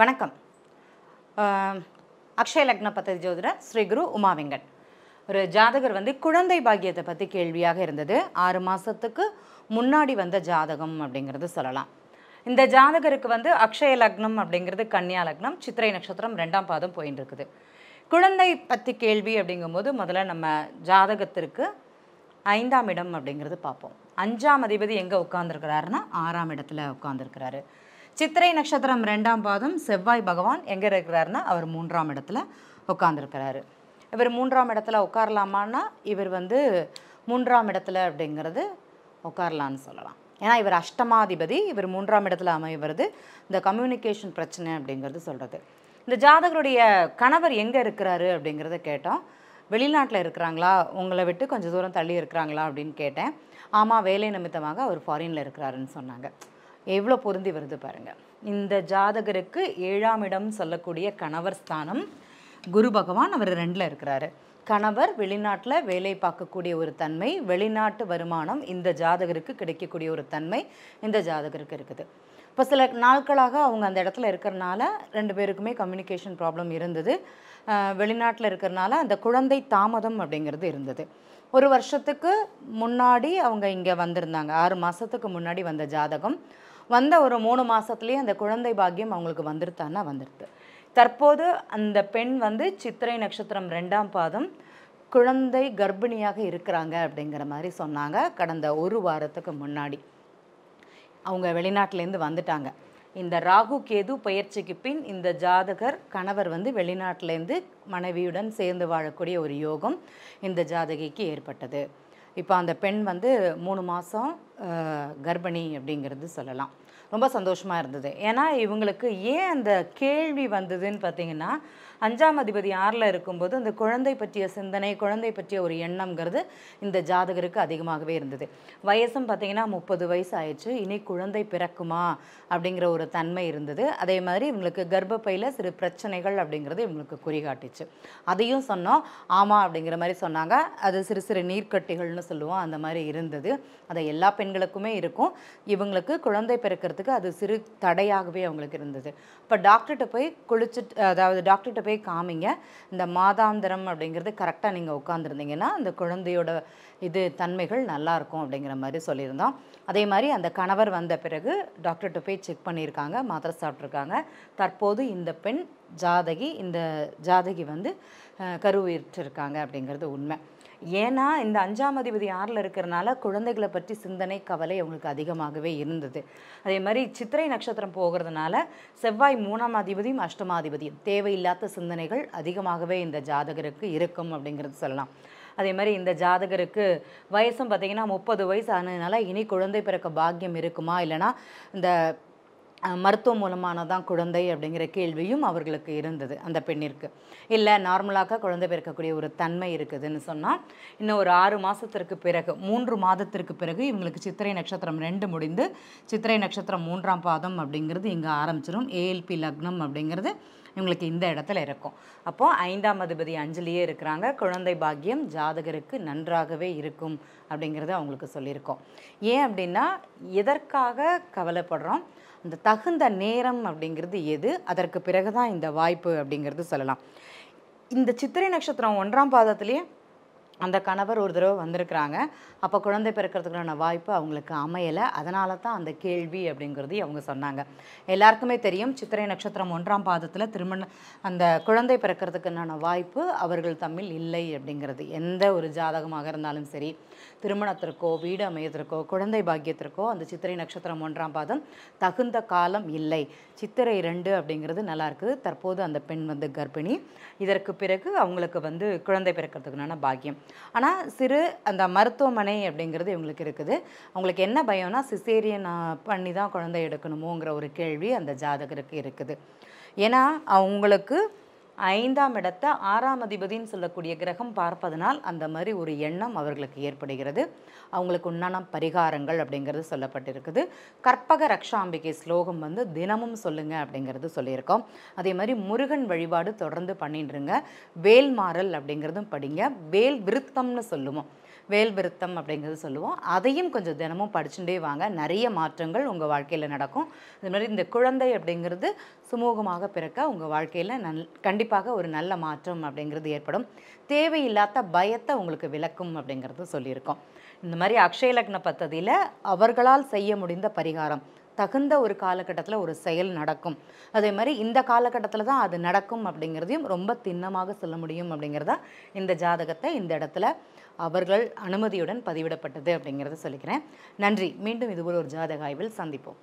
வணக்கம் அக்ஷய லக்ன பத்ததி ஜோதிடர் ஸ்ரீ குரு உமாவிங்கன் ஒரு ஜாதகர் வந்து குழந்தை பாக்கியத்தை பற்றி கேள்வியாக இருந்தது ஆறு மாதத்துக்கு முன்னாடி வந்த ஜாதகம் அப்படிங்கிறது சொல்லலாம் இந்த ஜாதகருக்கு வந்து அக்ஷய லக்னம் அப்படிங்கிறது கன்னியா லக்னம் சித்திரை நட்சத்திரம் ரெண்டாம் பாதம் போயின்னு இருக்குது குழந்தை பற்றி கேள்வி அப்படிங்கும்போது முதல்ல நம்ம ஜாதகத்திற்கு ஐந்தாம் இடம் அப்படிங்கிறது பார்ப்போம் அஞ்சாம் அதிபதி எங்கே உட்காந்துருக்கிறாருன்னா ஆறாம் இடத்துல உட்காந்துருக்கிறாரு சித்திரை நட்சத்திரம் ரெண்டாம் பாதம் செவ்வாய் பகவான் எங்கே இருக்கிறாருன்னா அவர் மூன்றாம் இடத்துல உட்காந்துருக்கிறாரு இவர் மூன்றாம் இடத்துல உட்காரலாமான்னா இவர் வந்து மூன்றாம் இடத்துல அப்படிங்கிறது உட்காரலான்னு சொல்லலாம் ஏன்னா இவர் அஷ்டமாதிபதி இவர் மூன்றாம் இடத்துல அமைவது இந்த கம்யூனிகேஷன் பிரச்சனை அப்படிங்கிறது சொல்கிறது இந்த ஜாதகருடைய கணவர் எங்கே இருக்கிறாரு அப்படிங்கிறத கேட்டோம் வெளிநாட்டில் இருக்கிறாங்களா உங்களை விட்டு கொஞ்சம் தூரம் தள்ளி இருக்கிறாங்களா அப்படின்னு கேட்டேன் ஆமாம் வேலை நிமித்தமாக அவர் ஃபாரினில் இருக்கிறாருன்னு சொன்னாங்க எவ்வளோ பொருந்தி வருது பாருங்கள் இந்த ஜாதகருக்கு ஏழாம் இடம் சொல்லக்கூடிய கணவர் ஸ்தானம் குரு பகவான் அவர் ரெண்டில் இருக்கிறாரு கணவர் வெளிநாட்டில் வேலை பார்க்கக்கூடிய ஒரு தன்மை வெளிநாட்டு வருமானம் இந்த ஜாதகருக்கு கிடைக்கக்கூடிய ஒரு தன்மை இந்த ஜாதகருக்கு இருக்குது இப்போ சில நாட்களாக அவங்க அந்த இடத்துல இருக்கிறனால ரெண்டு பேருக்குமே கம்யூனிகேஷன் ப்ராப்ளம் இருந்தது வெளிநாட்டில் இருக்கிறனால அந்த குழந்தை தாமதம் அப்படிங்கிறது இருந்தது ஒரு வருஷத்துக்கு முன்னாடி அவங்க இங்கே வந்திருந்தாங்க ஆறு மாதத்துக்கு முன்னாடி வந்த ஜாதகம் வந்த ஒரு மூணு மாதத்துலேயே அந்த குழந்தை பாக்கியம் அவங்களுக்கு வந்துருத்தான்னா வந்துடுது தற்போது அந்த பெண் வந்து சித்திரை நட்சத்திரம் ரெண்டாம் பாதம் குழந்தை கர்ப்பிணியாக இருக்கிறாங்க அப்படிங்கிற மாதிரி சொன்னாங்க கடந்த ஒரு வாரத்துக்கு முன்னாடி அவங்க வெளிநாட்டிலேருந்து வந்துட்டாங்க இந்த ராகு கேது பயிற்சிக்கு பின் இந்த ஜாதகர் கணவர் வந்து வெளிநாட்டிலேருந்து மனைவியுடன் சேர்ந்து வாழக்கூடிய ஒரு யோகம் இந்த ஜாதகிக்கு ஏற்பட்டது இப்போ அந்த பெண் வந்து மூணு மாதம் கர்ப்பிணி அப்படிங்கிறது சொல்லலாம் ரொம்ப சந்தோஷமாக இருந்தது ஏன்னா இவங்களுக்கு ஏன் அந்த கேள்வி வந்ததுன்னு பார்த்தீங்கன்னா அஞ்சாம் அதிபதி ஆறில் இருக்கும்போது அந்த குழந்தை பற்றிய சிந்தனை குழந்தை பற்றிய ஒரு எண்ணம்ங்கிறது இந்த ஜாதகருக்கு அதிகமாகவே இருந்தது வயசும் பார்த்தீங்கன்னா முப்பது வயசு ஆயிடுச்சு இனி குழந்தை பிறக்குமா அப்படிங்கிற ஒரு தன்மை இருந்தது அதே மாதிரி இவங்களுக்கு கர்ப்பப்பையில் சிறு பிரச்சனைகள் அப்படிங்கிறது இவங்களுக்கு குறிகாட்டிச்சு அதையும் சொன்னோம் ஆமாம் அப்படிங்கிற மாதிரி சொன்னாங்க அது சிறு சிறு நீர்க்கட்டிகள்னு சொல்லுவோம் அந்த மாதிரி இருந்தது அதை எல்லா பெண்களுக்குமே இருக்கும் இவங்களுக்கு குழந்தை பிறக்கிறதுக்கு அது சிறு தடையாகவே அவங்களுக்கு இருந்தது இப்போ டாக்டர்கிட்ட போய் குளிச்சுட்டு அதாவது டாக்டர்கிட்ட போய் காமிங்க இந்த மாதாந்திரம் அப்படிங்கிறது கரெக்டாக நீங்கள் உட்காந்துருந்தீங்கன்னா அந்த குழந்தையோட இது தன்மைகள் நல்லாயிருக்கும் அப்படிங்கிற மாதிரி சொல்லியிருந்தோம் அதே மாதிரி அந்த கணவர் வந்த பிறகு டாக்டர்கிட்ட போய் செக் பண்ணியிருக்காங்க மாத்திரை சாப்பிட்ருக்காங்க தற்போது இந்த பெண் ஜாதகி இந்த ஜாதகி வந்து கருவிட்டிருக்காங்க அப்படிங்கிறது உண்மை ஏன்னா இந்த அஞ்சாம் அதிபதி ஆறில் இருக்கிறனால குழந்தைகளை பற்றி சிந்தனை கவலை அவங்களுக்கு அதிகமாகவே இருந்தது அதே மாதிரி சித்திரை நட்சத்திரம் போகிறதுனால செவ்வாய் மூணாம் அதிபதியும் அஷ்டமாதிபதியும் தேவையில்லாத சிந்தனைகள் அதிகமாகவே இந்த ஜாதகருக்கு இருக்கும் அப்படிங்கிறது சொல்லலாம் அதே மாதிரி இந்த ஜாதகருக்கு வயசும் பார்த்திங்கன்னா முப்பது வயசு ஆனதுனால இனி குழந்தை பிறக்க பாக்கியம் இருக்குமா இல்லைனா இந்த மருத்துவம் மூலமான தான் குழந்தை அப்படிங்கிற கேள்வியும் அவர்களுக்கு இருந்தது அந்த பெண்ணிற்கு இல்லை நார்மலாக குழந்தை பிறக்கக்கூடிய ஒரு தன்மை இருக்குதுன்னு சொன்னால் இன்னும் ஒரு ஆறு மாதத்திற்கு பிறகு மூன்று மாதத்திற்கு பிறகு இவங்களுக்கு சித்திரை நட்சத்திரம் ரெண்டு முடிந்து சித்திரை நட்சத்திரம் மூன்றாம் பாதம் அப்படிங்கிறது இங்கே ஆரம்பிச்சிடும் ஏஎல்பி லக்னம் அப்படிங்கிறது இவங்களுக்கு இந்த இடத்துல இருக்கும் அப்போது ஐந்தாம் அதிபதி அஞ்சலியே இருக்கிறாங்க குழந்தை பாக்கியம் ஜாதகருக்கு நன்றாகவே இருக்கும் அப்படிங்கிறது அவங்களுக்கு சொல்லியிருக்கோம் ஏன் அப்படின்னா எதற்காக கவலைப்படுறோம் அந்த தகுந்த நேரம் அப்படிங்கிறது எது அதற்கு பிறகு தான் இந்த வாய்ப்பு அப்படிங்கிறது சொல்லலாம் இந்த சித்திரை நட்சத்திரம் ஒன்றாம் பாதத்திலேயே அந்த கணவர் ஒரு தடவை வந்திருக்கிறாங்க அப்போ குழந்தை பிறக்கிறதுக்கான வாய்ப்பு அவங்களுக்கு அமையலை அதனால தான் அந்த கேள்வி அப்படிங்கிறது அவங்க சொன்னாங்க எல்லாருக்குமே தெரியும் சித்திரை நட்சத்திரம் ஒன்றாம் பாதத்தில் திருமண அந்த குழந்தை பிறக்கிறதுக்குன்னான வாய்ப்பு அவர்கள் தமிழ் இல்லை அப்படிங்கிறது எந்த ஒரு ஜாதகமாக இருந்தாலும் சரி திருமணத்திற்கோ வீடு அமையத்திற்கோ குழந்தை பாக்கியத்திற்கோ அந்த சித்திரை நட்சத்திரம் ஒன்றாம் பாதம் தகுந்த காலம் இல்லை சித்திரை ரெண்டு அப்படிங்கிறது நல்லா இருக்குது தற்போது அந்த பெண் வந்து கர்ப்பிணி இதற்கு பிறகு அவங்களுக்கு வந்து குழந்தை பிறக்கிறதுக்குனான பாக்கியம் ஆனால் சிறு அந்த மருத்துவமனை அப்படிங்கிறது இவங்களுக்கு இருக்குது அவங்களுக்கு என்ன பயம்னா சிசேரியன் பண்ணி தான் குழந்தை எடுக்கணுமோங்கிற ஒரு கேள்வி அந்த ஜாதகருக்கு இருக்குது ஏன்னா அவங்களுக்கு ஐந்தாம் இடத்தை ஆறாம் அதிபதின்னு சொல்லக்கூடிய கிரகம் பார்ப்பதனால் அந்த மாதிரி ஒரு எண்ணம் அவர்களுக்கு ஏற்படுகிறது அவங்களுக்கு உண்டான பரிகாரங்கள் அப்படிங்கிறது சொல்லப்பட்டிருக்குது கற்பக ரக்ஷாம்பிகை ஸ்லோகம் வந்து தினமும் சொல்லுங்கள் அப்படிங்கிறது சொல்லியிருக்கோம் அதே மாதிரி முருகன் வழிபாடு தொடர்ந்து பண்ணிட்டுருங்க வேல்மாறல் அப்படிங்கிறதும் படிங்க வேல் விருத்தம்னு சொல்லுவோம் வேல் விருத்தம் அப்படிங்கிறது சொல்லுவோம் அதையும் கொஞ்சம் தினமும் படிச்சுட்டே வாங்க நிறைய மாற்றங்கள் உங்கள் வாழ்க்கையில் நடக்கும் இது மாதிரி இந்த குழந்தை அப்படிங்கிறது சுமூகமாக பிறக்க உங்கள் வாழ்க்கையில் நல் கண்டிப்பாக ஒரு நல்ல மாற்றம் அப்படிங்கிறது ஏற்படும் தேவையில்லாத பயத்தை உங்களுக்கு விளக்கும் அப்படிங்கிறது சொல்லியிருக்கோம் இந்த மாதிரி அக்ஷயலக்ன பத்ததியில் அவர்களால் செய்ய முடிந்த பரிகாரம் தகுந்த ஒரு காலகட்டத்தில் ஒரு செயல் நடக்கும் அதே மாதிரி இந்த காலகட்டத்தில் தான் அது நடக்கும் அப்படிங்கிறதையும் ரொம்ப திண்ணமாக சொல்ல முடியும் அப்படிங்கிறதா இந்த ஜாதகத்தை இந்த இடத்துல அவர்கள் அனுமதியுடன் பதிவிடப்பட்டது அப்படிங்கிறத சொல்லிக்கிறேன் நன்றி மீண்டும் இதுபோல் ஒரு ஜாதக ஆய்வில் சந்திப்போம்